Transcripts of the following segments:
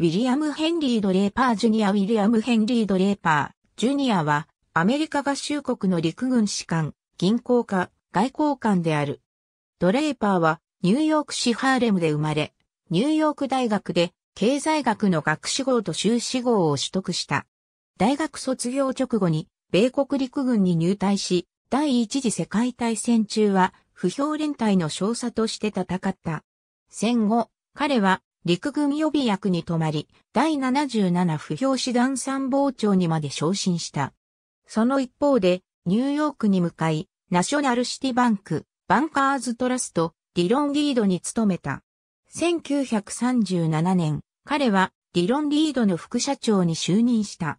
ウィリアム・ヘンリー・ドレーパー・ジュニア・ウィリアム・ヘンリー・ドレーパー、ジュニアは、アメリカ合衆国の陸軍士官、銀行家、外交官である。ドレーパーは、ニューヨーク市ハーレムで生まれ、ニューヨーク大学で、経済学の学士号と修士号を取得した。大学卒業直後に、米国陸軍に入隊し、第一次世界大戦中は、不評連隊の少佐として戦った。戦後、彼は陸軍予備役に泊まり、第77不評師団参謀長にまで昇進した。その一方で、ニューヨークに向かい、ナショナルシティバンク、バンカーズトラスト、ディロン・リードに勤めた。1937年、彼はディロン・リードの副社長に就任した。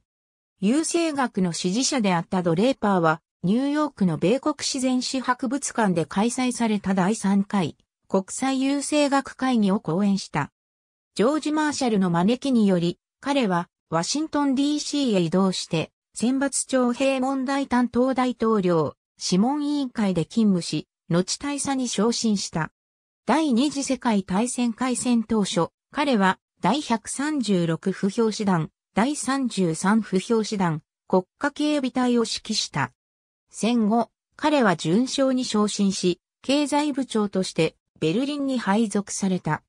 郵政学の支持者であったドレーパーは、ニューヨークの米国自然史博物館で開催された第3回国際郵政学会議を講演した。ジョージ・マーシャルの招きにより、彼はワシントン DC へ移動して、選抜徴兵問題担当大統領、諮問委員会で勤務し、後大佐に昇進した。第二次世界大戦開戦当初、彼は第136不評師団、第33不評師団、国家警備隊を指揮した。戦後、彼は順将に昇進し、経済部長としてベルリンに配属された。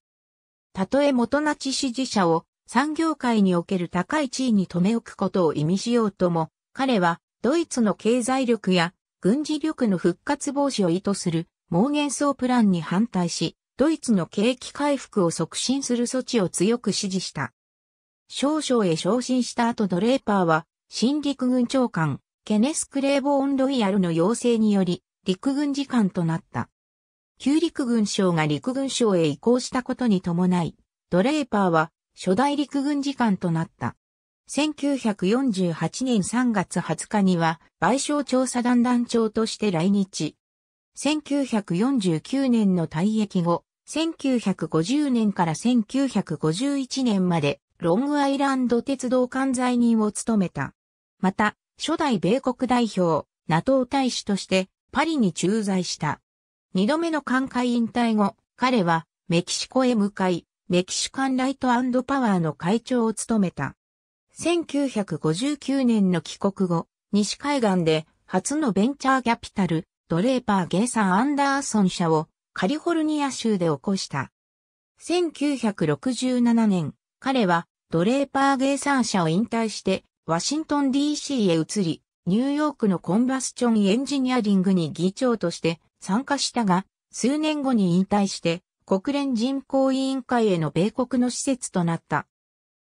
たとえ元ナチ支持者を産業界における高い地位に留め置くことを意味しようとも、彼はドイツの経済力や軍事力の復活防止を意図する盲言層プランに反対し、ドイツの景気回復を促進する措置を強く支持した。少々へ昇進した後ドレーパーは、新陸軍長官、ケネス・クレーボーン・ロイヤルの要請により、陸軍次官となった。旧陸軍省が陸軍省へ移行したことに伴い、ドレーパーは初代陸軍次官となった。1948年3月20日には賠償調査団団長として来日。1949年の退役後、1950年から1951年までロングアイランド鉄道管財人を務めた。また、初代米国代表、NATO 大使としてパリに駐在した。二度目の艦海引退後、彼はメキシコへ向かい、メキシカンライトパワーの会長を務めた。1959年の帰国後、西海岸で初のベンチャーキャピタル、ドレーパー・ゲイサン・アンダーソン社をカリフォルニア州で起こした。1967年、彼はドレーパー・ゲイサン社を引退して、ワシントン DC へ移り、ニューヨークのコンバスチョンエンジニアリングに議長として参加したが、数年後に引退して国連人口委員会への米国の施設となった。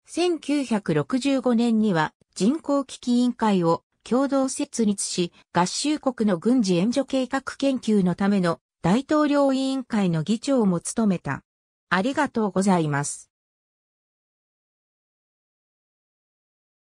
1965年には人口危機委員会を共同設立し、合衆国の軍事援助計画研究のための大統領委員会の議長も務めた。ありがとうございます。